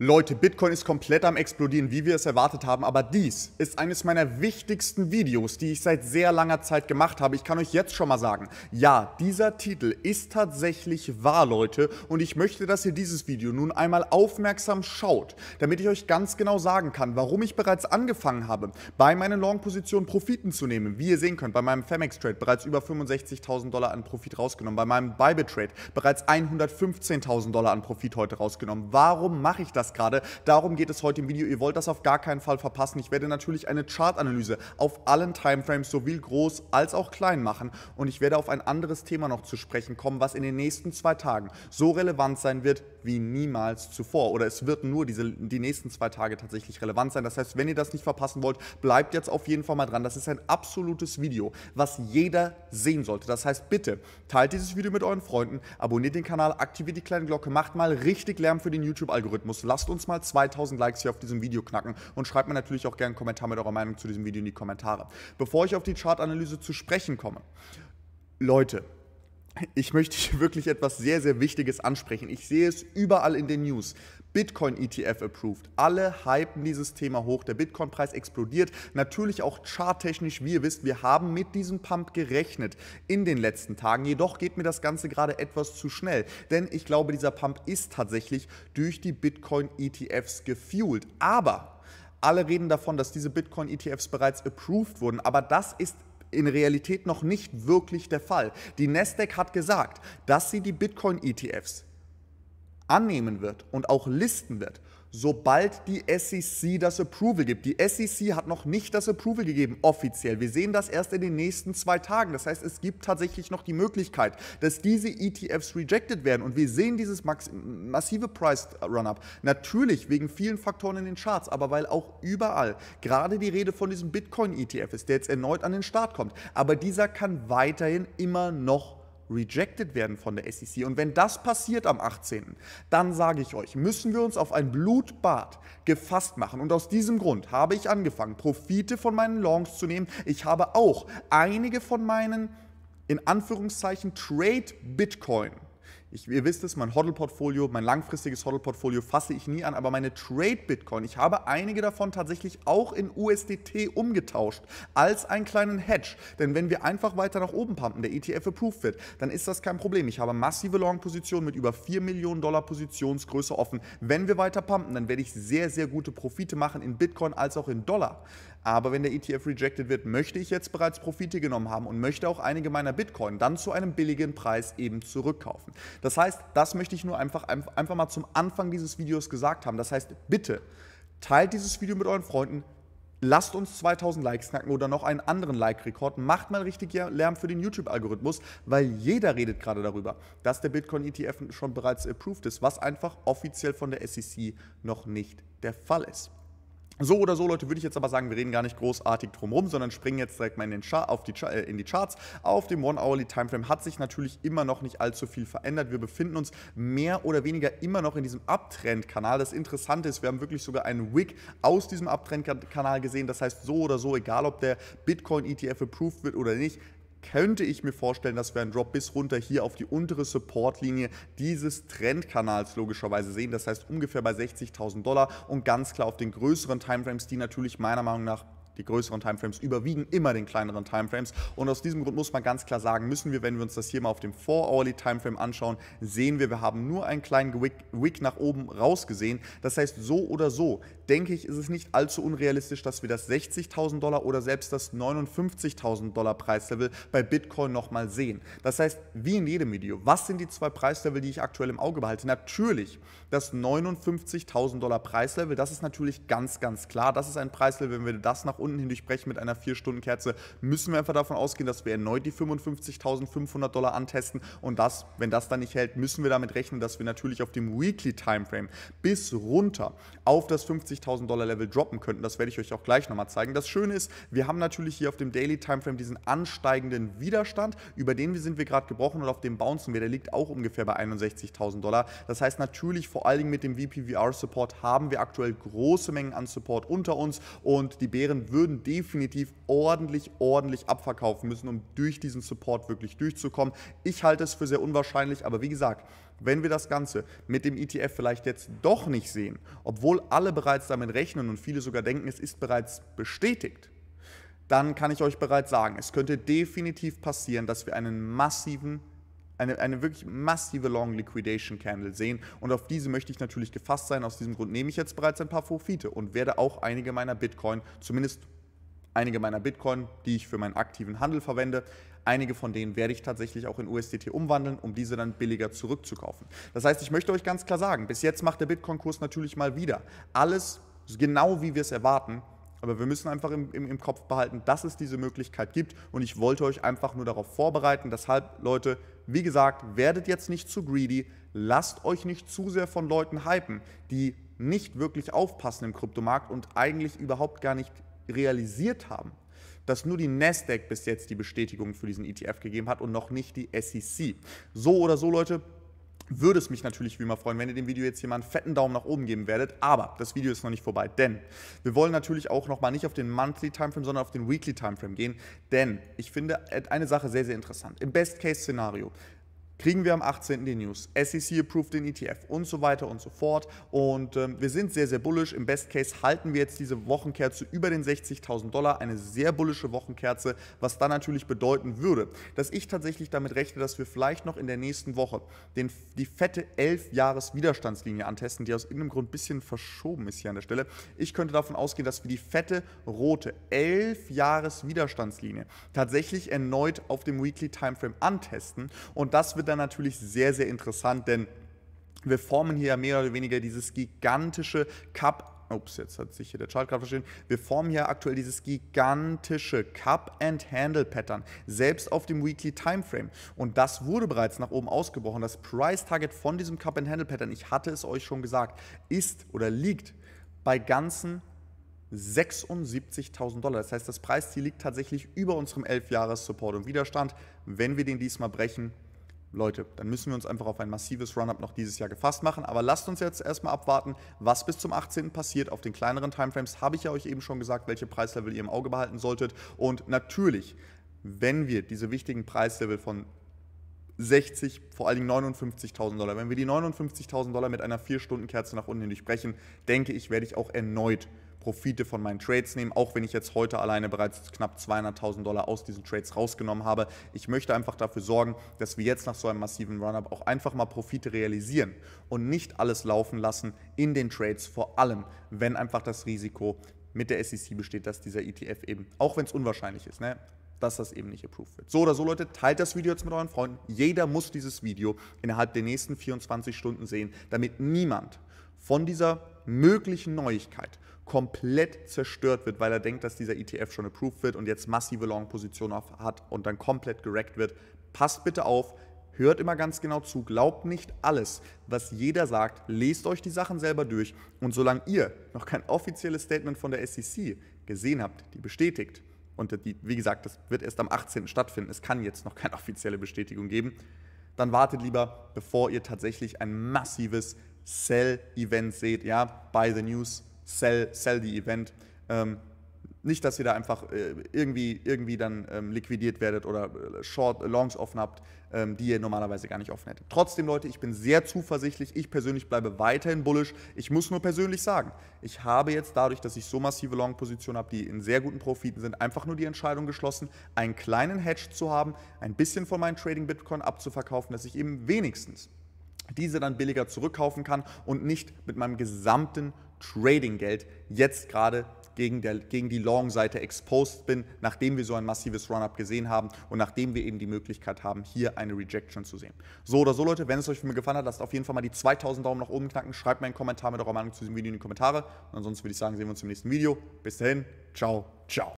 Leute, Bitcoin ist komplett am Explodieren, wie wir es erwartet haben, aber dies ist eines meiner wichtigsten Videos, die ich seit sehr langer Zeit gemacht habe. Ich kann euch jetzt schon mal sagen, ja, dieser Titel ist tatsächlich wahr, Leute, und ich möchte, dass ihr dieses Video nun einmal aufmerksam schaut, damit ich euch ganz genau sagen kann, warum ich bereits angefangen habe, bei meinen Long-Positionen Profiten zu nehmen. Wie ihr sehen könnt, bei meinem Femex-Trade bereits über 65.000 Dollar an Profit rausgenommen, bei meinem Bybit-Trade bereits 115.000 Dollar an Profit heute rausgenommen. Warum mache ich das? Podcast gerade. Darum geht es heute im Video. Ihr wollt das auf gar keinen Fall verpassen. Ich werde natürlich eine Chartanalyse auf allen Timeframes sowohl groß als auch klein machen und ich werde auf ein anderes Thema noch zu sprechen kommen, was in den nächsten zwei Tagen so relevant sein wird wie niemals zuvor. Oder es wird nur diese, die nächsten zwei Tage tatsächlich relevant sein. Das heißt, wenn ihr das nicht verpassen wollt, bleibt jetzt auf jeden Fall mal dran. Das ist ein absolutes Video, was jeder sehen sollte. Das heißt, bitte teilt dieses Video mit euren Freunden, abonniert den Kanal, aktiviert die kleine Glocke, macht mal richtig Lärm für den YouTube-Algorithmus lasst uns mal 2000 Likes hier auf diesem Video knacken und schreibt mir natürlich auch gerne einen Kommentar mit eurer Meinung zu diesem Video in die Kommentare. Bevor ich auf die Chartanalyse zu sprechen komme, Leute, ich möchte hier wirklich etwas sehr, sehr Wichtiges ansprechen. Ich sehe es überall in den News. Bitcoin-ETF-approved. Alle hypen dieses Thema hoch. Der Bitcoin-Preis explodiert. Natürlich auch charttechnisch, wie ihr wisst, wir haben mit diesem Pump gerechnet in den letzten Tagen. Jedoch geht mir das Ganze gerade etwas zu schnell, denn ich glaube, dieser Pump ist tatsächlich durch die Bitcoin-ETFs gefuelt. Aber alle reden davon, dass diese Bitcoin-ETFs bereits approved wurden, aber das ist in Realität noch nicht wirklich der Fall. Die Nasdaq hat gesagt, dass sie die Bitcoin-ETFs annehmen wird und auch listen wird, sobald die SEC das Approval gibt. Die SEC hat noch nicht das Approval gegeben, offiziell. Wir sehen das erst in den nächsten zwei Tagen. Das heißt, es gibt tatsächlich noch die Möglichkeit, dass diese ETFs rejected werden. Und wir sehen dieses massive Price-Run-Up natürlich wegen vielen Faktoren in den Charts, aber weil auch überall gerade die Rede von diesem Bitcoin-ETF ist, der jetzt erneut an den Start kommt. Aber dieser kann weiterhin immer noch rejected werden von der SEC. Und wenn das passiert am 18., dann sage ich euch, müssen wir uns auf ein Blutbad gefasst machen. Und aus diesem Grund habe ich angefangen, Profite von meinen Longs zu nehmen. Ich habe auch einige von meinen, in Anführungszeichen, Trade-Bitcoin ich, ihr wisst es, mein Hodl-Portfolio, mein langfristiges Hodl-Portfolio fasse ich nie an, aber meine Trade-Bitcoin, ich habe einige davon tatsächlich auch in USDT umgetauscht, als einen kleinen Hedge. Denn wenn wir einfach weiter nach oben pumpen, der ETF approved wird, dann ist das kein Problem. Ich habe massive Long-Positionen mit über 4 Millionen Dollar Positionsgröße offen. Wenn wir weiter pumpen, dann werde ich sehr, sehr gute Profite machen in Bitcoin als auch in Dollar. Aber wenn der ETF rejected wird, möchte ich jetzt bereits Profite genommen haben und möchte auch einige meiner Bitcoin dann zu einem billigen Preis eben zurückkaufen. Das heißt, das möchte ich nur einfach, einfach mal zum Anfang dieses Videos gesagt haben. Das heißt, bitte teilt dieses Video mit euren Freunden, Lasst uns 2000 Likes knacken oder noch einen anderen Like-Rekord. Macht mal richtig Lärm für den YouTube-Algorithmus, weil jeder redet gerade darüber, dass der Bitcoin-ETF schon bereits approved ist, was einfach offiziell von der SEC noch nicht der Fall ist. So oder so, Leute, würde ich jetzt aber sagen, wir reden gar nicht großartig drum sondern springen jetzt direkt mal in, die, äh, in die Charts. Auf dem One-Hourly-Timeframe hat sich natürlich immer noch nicht allzu viel verändert. Wir befinden uns mehr oder weniger immer noch in diesem Uptrend-Kanal. Das Interessante ist, wir haben wirklich sogar einen Wick aus diesem Uptrend-Kanal gesehen. Das heißt, so oder so, egal ob der Bitcoin-ETF approved wird oder nicht, könnte ich mir vorstellen, dass wir einen Drop bis runter hier auf die untere Supportlinie dieses Trendkanals logischerweise sehen. Das heißt ungefähr bei 60.000 Dollar und ganz klar auf den größeren Timeframes, die natürlich meiner Meinung nach die größeren Timeframes überwiegen immer den kleineren Timeframes. Und aus diesem Grund muss man ganz klar sagen, müssen wir, wenn wir uns das hier mal auf dem 4-Hourly Timeframe anschauen, sehen wir, wir haben nur einen kleinen Wick, Wick nach oben rausgesehen. Das heißt, so oder so, denke ich, ist es nicht allzu unrealistisch, dass wir das 60.000 Dollar oder selbst das 59.000 Dollar Preislevel bei Bitcoin nochmal sehen. Das heißt, wie in jedem Video, was sind die zwei Preislevel, die ich aktuell im Auge behalte? Natürlich, das 59.000 Dollar Preislevel, das ist natürlich ganz, ganz klar. Das ist ein Preislevel, wenn wir das nach unten hin durchbrechen mit einer 4-Stunden-Kerze, müssen wir einfach davon ausgehen, dass wir erneut die 55.500 Dollar antesten und das, wenn das dann nicht hält, müssen wir damit rechnen, dass wir natürlich auf dem Weekly Timeframe bis runter auf das 50.000 Dollar Level droppen könnten. Das werde ich euch auch gleich nochmal zeigen. Das Schöne ist, wir haben natürlich hier auf dem Daily Timeframe diesen ansteigenden Widerstand, über den sind wir gerade gebrochen und auf dem bouncen wir. Der liegt auch ungefähr bei 61.000 Dollar. Das heißt natürlich vor allen Dingen mit dem VPVR Support haben wir aktuell große Mengen an Support unter uns und die Bären würden würden definitiv ordentlich, ordentlich abverkaufen müssen, um durch diesen Support wirklich durchzukommen. Ich halte es für sehr unwahrscheinlich, aber wie gesagt, wenn wir das Ganze mit dem ETF vielleicht jetzt doch nicht sehen, obwohl alle bereits damit rechnen und viele sogar denken, es ist bereits bestätigt, dann kann ich euch bereits sagen, es könnte definitiv passieren, dass wir einen massiven eine, eine wirklich massive Long Liquidation Candle sehen und auf diese möchte ich natürlich gefasst sein. Aus diesem Grund nehme ich jetzt bereits ein paar Profite und werde auch einige meiner Bitcoin, zumindest einige meiner Bitcoin, die ich für meinen aktiven Handel verwende, Einige von denen werde ich tatsächlich auch in USDT umwandeln, um diese dann billiger zurückzukaufen. Das heißt, ich möchte euch ganz klar sagen, bis jetzt macht der Bitcoin-Kurs natürlich mal wieder alles genau wie wir es erwarten, aber wir müssen einfach im, im, im Kopf behalten, dass es diese Möglichkeit gibt. Und ich wollte euch einfach nur darauf vorbereiten. Deshalb, Leute, wie gesagt, werdet jetzt nicht zu greedy. Lasst euch nicht zu sehr von Leuten hypen, die nicht wirklich aufpassen im Kryptomarkt und eigentlich überhaupt gar nicht realisiert haben, dass nur die Nasdaq bis jetzt die Bestätigung für diesen ETF gegeben hat und noch nicht die SEC. So oder so, Leute, würde es mich natürlich wie immer freuen, wenn ihr dem Video jetzt hier mal einen fetten Daumen nach oben geben werdet. Aber das Video ist noch nicht vorbei, denn wir wollen natürlich auch nochmal nicht auf den Monthly Timeframe, sondern auf den Weekly Timeframe gehen. Denn ich finde äh, eine Sache sehr, sehr interessant. Im Best-Case-Szenario kriegen wir am 18. die News. SEC approved den ETF und so weiter und so fort. Und ähm, wir sind sehr, sehr bullisch. Im Best Case halten wir jetzt diese Wochenkerze über den 60.000 Dollar. Eine sehr bullische Wochenkerze, was dann natürlich bedeuten würde, dass ich tatsächlich damit rechne, dass wir vielleicht noch in der nächsten Woche den, die fette 11-Jahres-Widerstandslinie antesten, die aus irgendeinem Grund ein bisschen verschoben ist hier an der Stelle. Ich könnte davon ausgehen, dass wir die fette rote 11-Jahres-Widerstandslinie tatsächlich erneut auf dem Weekly Timeframe antesten. Und das wird dann dann natürlich sehr, sehr interessant, denn wir formen hier mehr oder weniger dieses gigantische Cup Ups, jetzt hat sich hier der Chart gerade verstehen. Wir formen hier aktuell dieses gigantische Cup-and-Handle-Pattern, selbst auf dem Weekly Timeframe. Und das wurde bereits nach oben ausgebrochen. Das Price-Target von diesem Cup-and-Handle-Pattern, ich hatte es euch schon gesagt, ist oder liegt bei ganzen 76.000 Dollar. Das heißt, das Preisziel liegt tatsächlich über unserem 11-Jahres-Support und Widerstand. Wenn wir den diesmal brechen, Leute, dann müssen wir uns einfach auf ein massives Run-up noch dieses Jahr gefasst machen. Aber lasst uns jetzt erstmal abwarten, was bis zum 18. passiert. Auf den kleineren Timeframes habe ich ja euch eben schon gesagt, welche Preislevel ihr im Auge behalten solltet. Und natürlich, wenn wir diese wichtigen Preislevel von 60, vor allen Dingen 59.000 Dollar. Wenn wir die 59.000 Dollar mit einer 4-Stunden-Kerze nach unten durchbrechen, denke ich, werde ich auch erneut Profite von meinen Trades nehmen, auch wenn ich jetzt heute alleine bereits knapp 200.000 Dollar aus diesen Trades rausgenommen habe. Ich möchte einfach dafür sorgen, dass wir jetzt nach so einem massiven Run-up auch einfach mal Profite realisieren und nicht alles laufen lassen in den Trades, vor allem wenn einfach das Risiko mit der SEC besteht, dass dieser ETF eben, auch wenn es unwahrscheinlich ist, ne, dass das eben nicht approved wird. So oder so, Leute, teilt das Video jetzt mit euren Freunden. Jeder muss dieses Video innerhalb der nächsten 24 Stunden sehen, damit niemand von dieser möglichen Neuigkeit komplett zerstört wird, weil er denkt, dass dieser ETF schon approved wird und jetzt massive Long-Positionen hat und dann komplett gerackt wird. Passt bitte auf, hört immer ganz genau zu, glaubt nicht alles, was jeder sagt, lest euch die Sachen selber durch und solange ihr noch kein offizielles Statement von der SEC gesehen habt, die bestätigt, und die, wie gesagt, das wird erst am 18. stattfinden, es kann jetzt noch keine offizielle Bestätigung geben, dann wartet lieber, bevor ihr tatsächlich ein massives Sell-Event seht, ja, buy the news, sell, sell the event. Ähm, nicht, dass ihr da einfach äh, irgendwie, irgendwie dann ähm, liquidiert werdet oder äh, Short, Longs offen habt, ähm, die ihr normalerweise gar nicht offen hättet. Trotzdem, Leute, ich bin sehr zuversichtlich. Ich persönlich bleibe weiterhin bullish. Ich muss nur persönlich sagen, ich habe jetzt dadurch, dass ich so massive Long-Positionen habe, die in sehr guten Profiten sind, einfach nur die Entscheidung geschlossen, einen kleinen Hedge zu haben, ein bisschen von meinem Trading Bitcoin abzuverkaufen, dass ich eben wenigstens diese dann billiger zurückkaufen kann und nicht mit meinem gesamten Trading-Geld jetzt gerade gegen, der, gegen die Long-Seite exposed bin, nachdem wir so ein massives Run-Up gesehen haben und nachdem wir eben die Möglichkeit haben, hier eine Rejection zu sehen. So oder so, Leute, wenn es euch für mich gefallen hat, lasst auf jeden Fall mal die 2000 Daumen nach oben knacken, schreibt mir einen Kommentar mit eurer Meinung zu diesem Video in die Kommentare und ansonsten würde ich sagen, sehen wir uns im nächsten Video. Bis dahin, ciao, ciao.